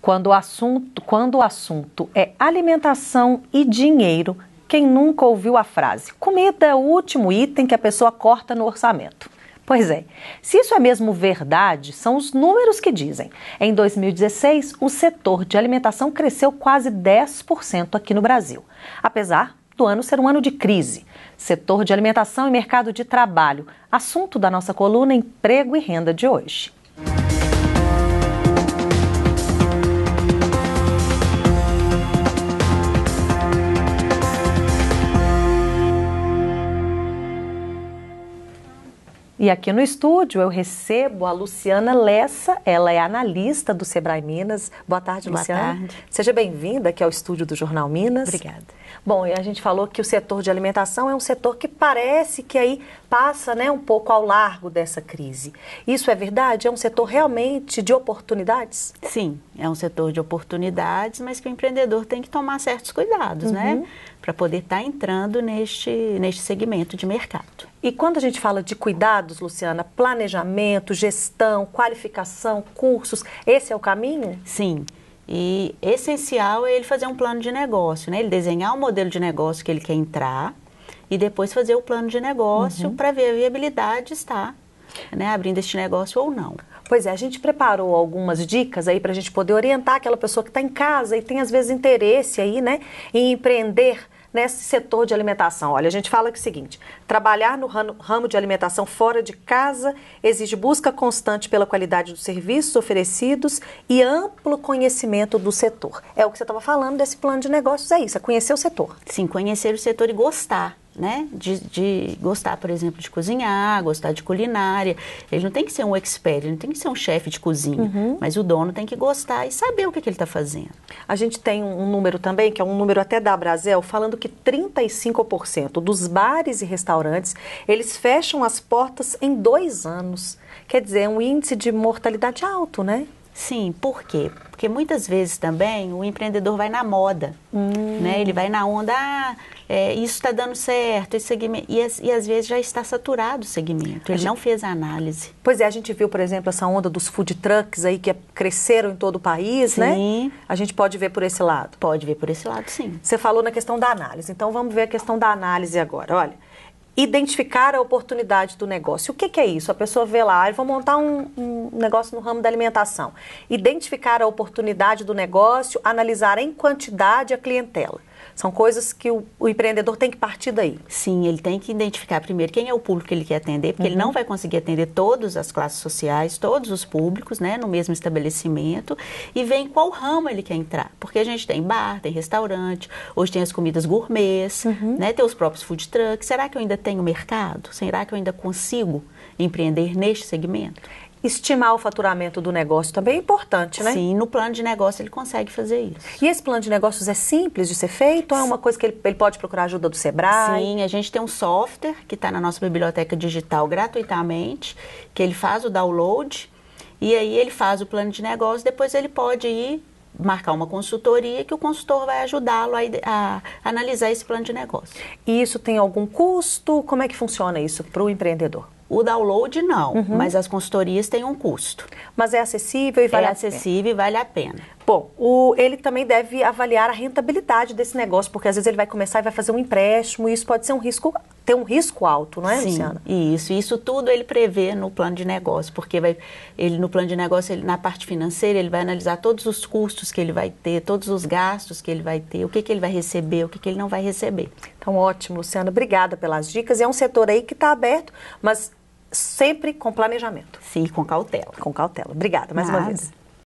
Quando o assunto, quando o assunto é alimentação e dinheiro, quem nunca ouviu a frase: comida é o último item que a pessoa corta no orçamento? Pois é, se isso é mesmo verdade, são os números que dizem. Em 2016, o setor de alimentação cresceu quase 10% aqui no Brasil, apesar do ano ser um ano de crise. Setor de alimentação e mercado de trabalho, assunto da nossa coluna Emprego e Renda de hoje. E aqui no estúdio eu recebo a Luciana Lessa, ela é analista do Sebrae Minas. Boa tarde, Boa Luciana. Boa tarde. Seja bem-vinda aqui ao estúdio do Jornal Minas. Obrigada. Bom, e a gente falou que o setor de alimentação é um setor que parece que aí passa né, um pouco ao largo dessa crise. Isso é verdade? É um setor realmente de oportunidades? Sim, é um setor de oportunidades, mas que o empreendedor tem que tomar certos cuidados, né, uhum. né? Para poder estar tá entrando neste, neste segmento de mercado. E quando a gente fala de cuidados, Luciana, planejamento, gestão, qualificação, cursos, esse é o caminho? Sim. E essencial é ele fazer um plano de negócio, né? Ele desenhar o um modelo de negócio que ele quer entrar e depois fazer o plano de negócio uhum. para ver a viabilidade está, né? Abrindo este negócio ou não. Pois é, a gente preparou algumas dicas aí para a gente poder orientar aquela pessoa que está em casa e tem às vezes interesse aí, né, em empreender nesse setor de alimentação? Olha, a gente fala que é o seguinte: trabalhar no ramo de alimentação fora de casa exige busca constante pela qualidade dos serviços oferecidos e amplo conhecimento do setor. É o que você estava falando desse plano de negócios, é isso, é conhecer o setor. Sim, conhecer o setor e gostar né? De, de, gostar, por exemplo, de cozinhar, gostar de culinária. Ele não tem que ser um expert, ele não tem que ser um chefe de cozinha, uhum. mas o dono tem que gostar e saber o que, que ele está fazendo. A gente tem um número também, que é um número até da Brasel, falando que 35% dos bares e restaurantes, eles fecham as portas em dois anos. Quer dizer, é um índice de mortalidade alto, né? Sim, por quê? Porque muitas vezes também o empreendedor vai na moda, hum. né? Ele vai na onda, ah, é, isso está dando certo, esse segmento. E, e, às vezes já está saturado o segmento, ele gente, não fez a análise. Pois é, a gente viu, por exemplo, essa onda dos food trucks aí que é, cresceram em todo o país, né? sim. né? A gente pode ver por esse lado. Pode ver por esse lado, sim. Você falou na questão da análise, então vamos ver a questão da análise agora. Olha, identificar a oportunidade do negócio. O que, que é isso? A pessoa vê lá, ah, vou montar um, um, negócio no ramo da alimentação. Identificar a oportunidade do negócio, analisar em quantidade a clientela. São coisas que o, o, empreendedor tem que partir daí. Sim, ele tem que identificar primeiro quem é o público que ele quer atender, porque uhum. ele não vai conseguir atender todas as classes sociais, todos os públicos, né, no mesmo estabelecimento, e vem qual ramo ele quer entrar. Porque a gente tem bar, tem restaurante, hoje tem as comidas gourmets, uhum. né, tem os próprios food trucks. Será que eu ainda tenho mercado? Será que eu ainda consigo empreender neste segmento? estimar o faturamento do negócio também é importante, né? Sim, no plano de negócio ele consegue fazer isso. E esse plano de negócios é simples de ser feito? Ou é uma coisa que ele, ele pode procurar ajuda do Sebrae? Sim, a gente tem um software que está na nossa biblioteca digital gratuitamente, que ele faz o download e aí ele faz o plano de negócio, depois ele pode ir marcar uma consultoria que o consultor vai ajudá-lo a, a, analisar esse plano de negócio. E isso tem algum custo? Como é que funciona isso para o empreendedor? O download não, uhum. mas as consultorias têm um custo. Mas é acessível e vale é a acessível pena. acessível e vale a pena. Bom, o, ele também deve avaliar a rentabilidade desse negócio, porque às vezes ele vai começar e vai fazer um empréstimo e isso pode ser um risco, ter um risco alto, não é, Sim, Luciana? Isso, isso tudo ele prevê no plano de negócio, porque vai, ele no plano de negócio, ele, na parte financeira, ele vai analisar todos os custos que ele vai ter, todos os gastos que ele vai ter, o que, que ele vai receber, o que, que ele não vai receber. Então, ótimo, Luciana. Obrigada pelas dicas. É um setor aí que está aberto, mas sempre com planejamento. Sim, com cautela. Com cautela. Obrigada mais Nada. uma vez.